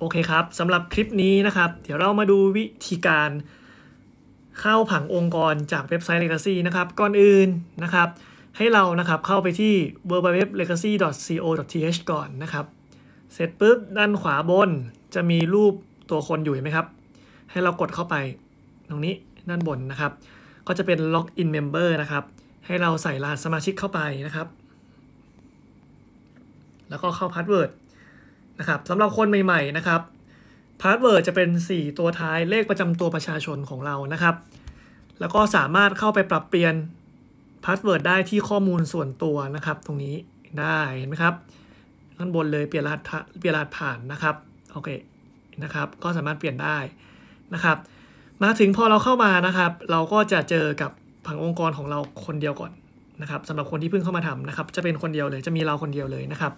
โอเคครับ สำหรับคลิปนี้นะครับ เดี๋ยวเรามาดูวิธีการ เข้าผังองค์กรจากเว็บไซต์ Legacy นะครับ ก่อนอื่นนะครับ ให้เรานะครับ เข้าไปที่ www.legacy.co.th ก่อนนะครับ เสร็จปุ๊บ ด้านขวาบนจะมีรูปตัวคนอยู่เห็นไหมครับ ให้เรากดเข้าไปตรงนี้ด้านบนนะครับ ก็จะเป็น Login Member นะครับ ให้เราใส่รหัสสมาชิกเข้าไปนะครับ แล้วก็เข้าพาสเวิร์ดนะครับสำหรับคนใหม่ๆนะครับพาสเวิร์ดจะเป็น 4 ตัวท้ายเลขประจำตัวประชาชนของเรานะครับ แล้วก็สามารถเข้าไปปรับเปลี่ยนพาสเวิร์ดได้ที่ข้อมูลส่วนตัวนะครับ ตรงนี้ได้เห็นไหมครับข้างบนเลยเปลี่ยนรหัสเปลี่ยนรหัสผ่านนะครับโอเคนะครับ ก็สามารถเปลี่ยนได้นะครับ มาถึงพอเราเข้ามานะครับ เราก็จะเจอกับผังองค์กรของเราคนเดียวก่อนนะครับสำหรับคนที่เพิ่งเข้ามาทำนะครับ จะเป็นคนเดียวเลยจะมีเราคนเดียวเลยนะครับ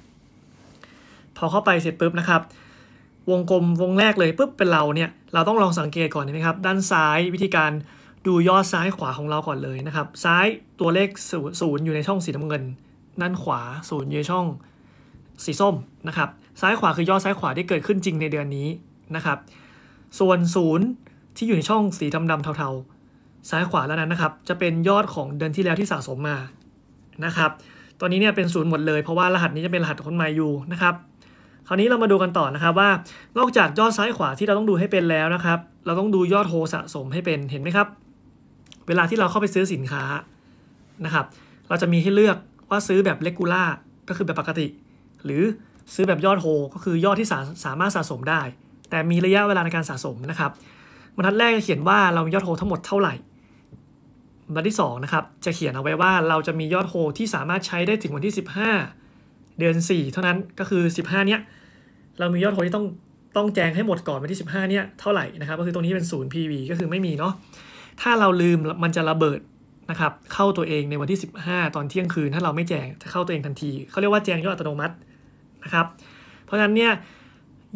พอเข้าไปเสร็จปุ๊บนะครับ วงกลมวงแรกเลยปุ๊บเป็นเราเนี่ยเราต้องลองสังเกตก่อนนะครับ ด้านซ้ายวิธีการดูยอดซ้ายขวาของเราก่อนเลยนะครับ ซ้ายตัวเลขศูนย์อยู่ในช่องสีน้ำเงินด้านขวาศูนย์อยู่ในช่องสีส้มนะครับ ซ้ายขวาคือยอดซ้ายขวาที่เกิดขึ้นจริงในเดือนนี้นะครับ ส่วนศูนย์ที่อยู่ในช่องสีดำๆเทาๆ ซ้ายขวาแล้วนั้นนะครับ จะเป็นยอดของเดือนที่แล้วที่สะสมมานะครับตอนนี้เนี่ยเป็นศูนย์หมดเลยเพราะว่ารหัสนี้จะเป็นรหัสคนใหม่อยู่นะครับราวนี้เรามาดูกันต่อนะครับว่านอกจากยอดซ้ายขวาที่เราต้องดูให้เป็นแล้วนะครับ เราต้องดูยอดโฮสะสมให้เป็นเห็นไหมครับ เวลาที่เราเข้าไปซื้อสินค้านะครับ เราจะมีให้เลือกว่าซื้อแบบเลกูล่าก็คือแบบปกติ หรือซื้อแบบยอดโฮก็คือยอดที่สาสามารถสะสมได้ แต่มีระยะเวลาในการสะสมนะครับบรรทัดแรกจะเขียนว่าเรามียอดโฮทั้งหมดเท่าไหร่บรรทัดที่2นะครับจะเขียนเอาไว้ว่าเราจะมียอดโฮที่สามารถใช้ได้ถึงวันที่ 15 เดือน 4 เท่านั้นก็คือ 15เนี้ยเรามียอดคนที่ต้องต้องแจ้งให้หมดก่อนวันที่15เนี่ยเท่าไหร่นะครับก็คือตรงนี้เป็นศูนย์ PV ก็คือไม่มีเนาะถ้าเราลืมมันจะระเบิดนะครับเข้าตัวเองในวันที่ 15 ตอนเที่ยงคืน ถ้าเราไม่แจ้งจะเข้าตัวเองทันทีเขาเรียกว่าแจ้งยอดอัตโนมัตินะครับ เพราะฉะนั้นเนี่ย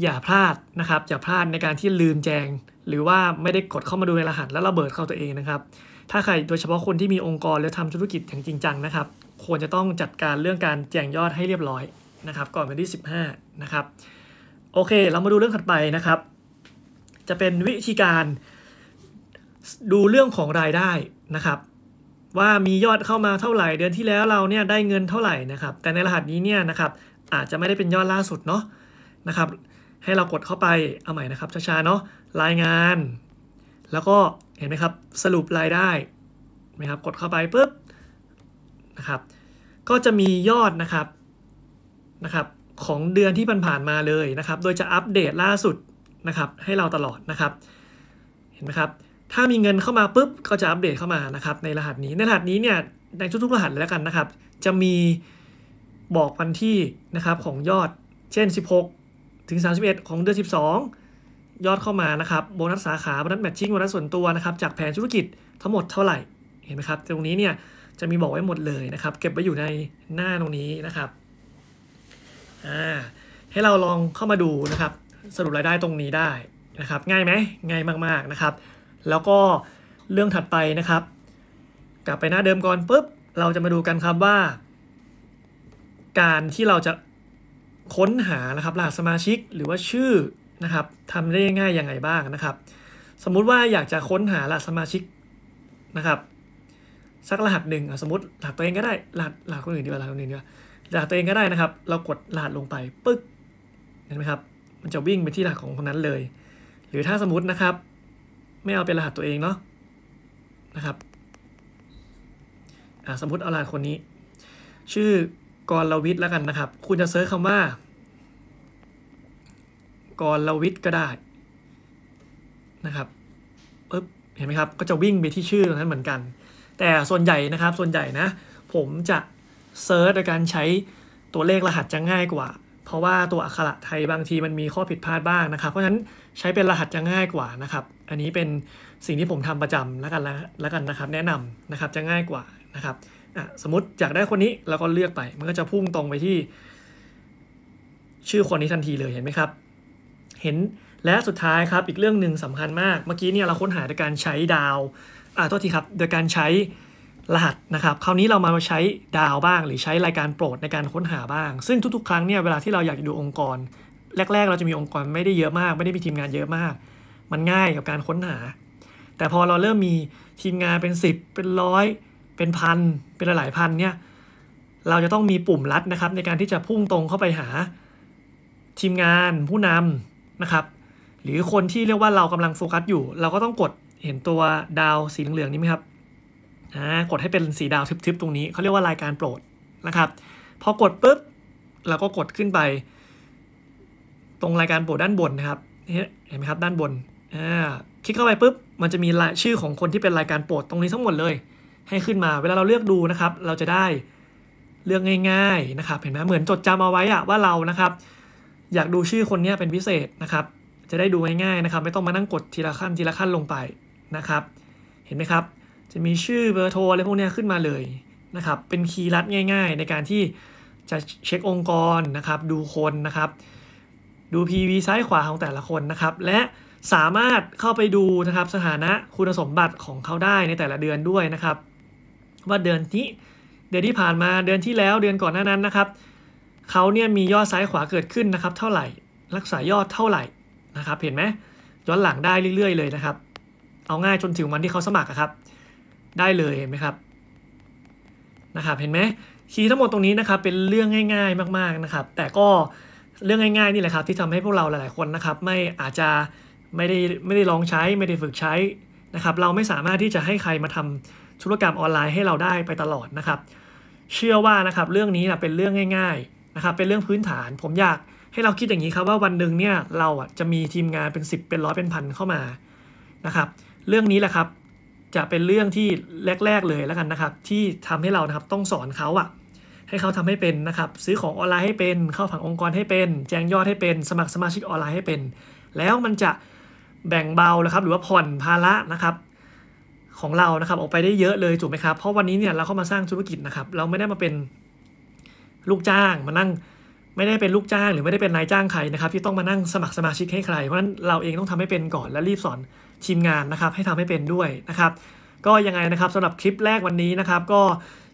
อย่าพลาดนะครับอย่าพลาดในการที่ลืมแจ้งหรือว่าไม่ได้กดเข้ามาดูในรหัส แล้วระเบิดเข้าตัวเองนะครับถ้าใครโดยเฉพาะคนที่มีองค์กรแลวทำธุรกิจอย่างจริงจังนะครับควรจะต้องจัดการเรื่องการแจ้งยอดให้เรียบร้อยนะครับก่อนวันที่ 15 นะครับโอเค เรามาดูเรื่องถัดไปนะครับ จะเป็นวิธีการ ดูเรื่องของรายได้นะครับ ว่ามียอดเข้ามาเท่าไหร่เดือนที่แล้วเราเนี่ยได้เงินเท่าไหร่นะครับ แต่ในรหัสนี้เนี่ยนะครับ อาจจะไม่ได้เป็นยอดล่าสุดเนาะนะครับ ให้เรากดเข้าไป เอาใหม่นะครับช้าๆเนาะ รายงาน แล้วก็เห็นไหมครับสรุปรายได้ไหมครับกดเข้าไปปุ๊บนะครับ ก็จะมียอดนะครับนะครับของเดือนที่ผ่านๆมาเลยนะครับ โดยจะอัปเดตล่าสุดนะครับ ให้เราตลอดนะครับ เห็นไหมครับ ถ้ามีเงินเข้ามาปุ๊บก็จะอัปเดตเข้ามานะครับ ในรหัสนี้ ในรหัสนี้เนี่ยในทุกๆรหัสแล้วกันนะครับ จะมีบอกวันที่นะครับของยอด เช่น 16 ถึง 31 ของเดือน 12 ยอดเข้ามานะครับ โบนัสสาขาโบนัสแมทชิ่งโบนัสส่วนตัวนะครับ จากแผนธุรกิจทั้งหมดเท่าไหร่ เห็นไหมครับตรงนี้เนี่ยจะมีบอกไว้หมดเลยนะครับ เก็บไว้อยู่ในหน้าตรงนี้นะครับให้เราลองเข้ามาดูนะครับสรุปรายได้ตรงนี้ได้นะครับง่ายไหมง่ายมากๆนะครับแล้วก็เรื่องถัดไปนะครับ กลับไปหน้าเดิมก่อนปุ๊บ เราจะมาดูกันครับว่า การที่เราจะค้นหานะครับรหัสสมาชิกหรือว่าชื่อนะครับทำได้ง่ายยังไงบ้างนะครับสมมุติว่าอยากจะค้นหารหัสสมาชิกนะครับสักรหัสหนึ่งสมมติรหัสตัวเองก็ได้รหัสรหัสคนอื่นดีกว่ารหัสคนอื่นดีกว่ารหัสตัวเองก็ได้นะครับ เรากดรหัสลงไปปึ๊กเห็นไหมครับ มันจะวิ่งไปที่รหัสของคนนั้นเลย หรือถ้าสมมตินะครับไม่เอาเป็นรหัสตัวเองเนาะนะครับสมมติเอารหัสคนนี้ ชื่อกรลวิทย์แล้วกันนะครับ คุณจะเซิร์ชคำว่ากรลวิทย์ก็ได้นะครับปึ๊บเห็นไหมครับ ก็จะวิ่งไปที่ชื่อนั้นเหมือนกัน แต่ส่วนใหญ่นะครับ ส่วนใหญ่นะ ผมจะเซิร์ชโดยการใช้ตัวเลขรหัสจะง่ายกว่า เพราะว่าตัวอักขระไทยบางทีมันมีข้อผิดพลาดบ้างนะครับ เพราะฉะนั้นใช้เป็นรหัสจะง่ายกว่านะครับ อันนี้เป็นสิ่งที่ผมทำประจำแล้วกันแล้วกันนะครับ แนะนำนะครับจะง่ายกว่านะครับสมมติอยากได้คนนี้เราก็เลือกไป มันก็จะพุ่งตรงไปที่ ชื่อคนนี้ทันทีเลยเห็นไหมครับ เห็นและสุดท้ายครับอีกเรื่องหนึ่งสำคัญมากเมื่อกี้เนี่ยเราค้นหาโดยการใช้ดาวอ่าโทษทีครับโดยการใช้รหัสนะครับคราวนี้เรามาใช้ดาวบ้างหรือใช้รายการโปรดในการค้นหาบ้าง ซึ่งทุกๆครั้งเนี่ยเวลาที่เราอยากจะดูองค์กร แรก ๆ เราจะมีองค์กรไม่ได้เยอะมาก ไม่ได้มีทีมงานเยอะมาก มันง่ายกับการค้นหา แต่พอเราเริ่มมีทีมงานเป็น10เป็นร้อยเป็นพันเป็นหลายพันเนี่ยเราจะต้องมีปุ่มลัดนะครับในการที่จะพุ่งตรงเข้าไปหาทีมงานผู้นำนะครับหรือคนที่เรียกว่าเรากำลังโฟกัสอยู่ เราก็ต้องกดเห็นตัวดาวสีเหลืองๆนี้ไหมครับนะกดให้เป็นสีดาวทึบๆตรงนี้เขาเรียกว่ารายการโปรดนะครับพอกดปุ๊บเราก็กดขึ้นไป ตรงรายการโปรดด้านบนนะครับเห็นไหมครับด้านบนคลิกเข้าไปปุ๊บมันจะมีชื่อของคนที่เป็นรายการโปรดตรงนี้ทั้งหมดเลย ให้ขึ้นมาเวลาเราเลือกดูนะครับ เราจะได้เลือกง่ายๆนะครับ เห็นไหมเหมือนจดจำเอาไว้อะว่าเรานะครับ อยากดูชื่อคนนี้เป็นพิเศษนะครับ จะได้ดูง่ายๆนะครับ ไม่ต้องมานั่งกดทีละขั้นทีละขั้นลงไปนะครับ เห็นไหมครับจะมีชื่อเบอร์โทรอะไรพวกนี้ขึ้นมาเลยนะครับ เป็นคีย์ลัดง่ายๆ ในการที่จะเช็คองค์กรนะครับ ดูคนนะครับ ดู PV ซ้ายขวาของแต่ละคนนะครับ และสามารถเข้าไปดูนะครับสถานะคุณสมบัติของเขาได้ในแต่ละเดือนด้วยนะครับ ว่าเดือนนี้เดือนที่ผ่านมาเดือนที่แล้วเดือนก่อนหน้านั้นนะครับเขาเนี่ยมียอดซ้ายขวาเกิดขึ้นนะครับ เท่าไหร่ รักษายอดเท่าไหร่นะครับเห็นไหมย้อนหลังได้เรื่อย ๆ เลยนะครับ เอาง่ายจนถึงวันที่เขาสมัครครับได้เลยเห็นไหมครับนะครับ เห็นไหมคีย์ทั้งหมดตรงนี้นะครับเป็นเรื่องง่าย ๆมากๆนะครับ แต่ก็เรื่องง่ายๆนี่แหละครับที่ทำให้พวกเราหลาย ๆคนนะครับ ไม่อาจจะไม่ได้ไม่ได้ลองใช้ ไม่ได้ฝึกใช้นะครับ เราไม่สามารถที่จะให้ใครมาทำธุรกรรมออนไลน์ให้เราได้ไปตลอดนะครับ เชื่อว่านะครับเรื่องนี้นะเป็นเรื่องง่าย ๆนะครับ เป็นเรื่องพื้นฐานผมอยากให้เราคิดอย่างนี้ครับ ว่าวันหนึ่งเนี่ยเราอ่ะจะมีทีมงานเป็น 10 เป็นร้อยเป็นพันเข้ามานะครับเรื่องนี้แหละครับจะเป็นเรื่องที่แรก ๆเลยแล้วกันนะครับ ที่ทำให้เรานะครับต้องสอนเขาอะให้เขาทำให้เป็นนะครับ ซื้อของออนไลน์ให้เป็นเข้าผังองค์กรให้เป็น แจ้งยอดให้เป็นสมัครสมาชิกออนไลน์ให้เป็น แล้วมันจะแบ่งเบา้วครับ หรือว่าผ่อนภาระนะครับของเรานะครับออกไปได้เยอะเลยถูกไหมครับ เพราะวันนี้เนี่ยเราเข้ามาสร้างธุรกิจนะครับเราไม่ได้มาเป็นลูกจ้างมานั่งไม่ได้เป็นลูกจ้าง หรือไม่ได้เป็นนายจ้างใครนะครับที่ต้องมานั่งสมัครสมาชิกให้ใครเพราะฉะนั้นเราเองต้องทำให้เป็นก่อนและรีบสอนทีมงานนะครับให้ทำให้เป็นด้วยนะครับก็ยังไงนะครับสำหรับคลิปแรกวันนี้นะครับก็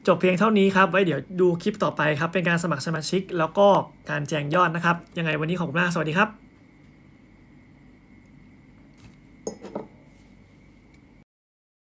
จบเพียงเท่านี้ครับ ไว้เดี๋ยวดูคลิปต่อไปครับเป็นการสมัครสมาชิก แล้วก็การแจงยอดนะครับยังไงวันนี้ขอบคุณมากสวัสดีครับ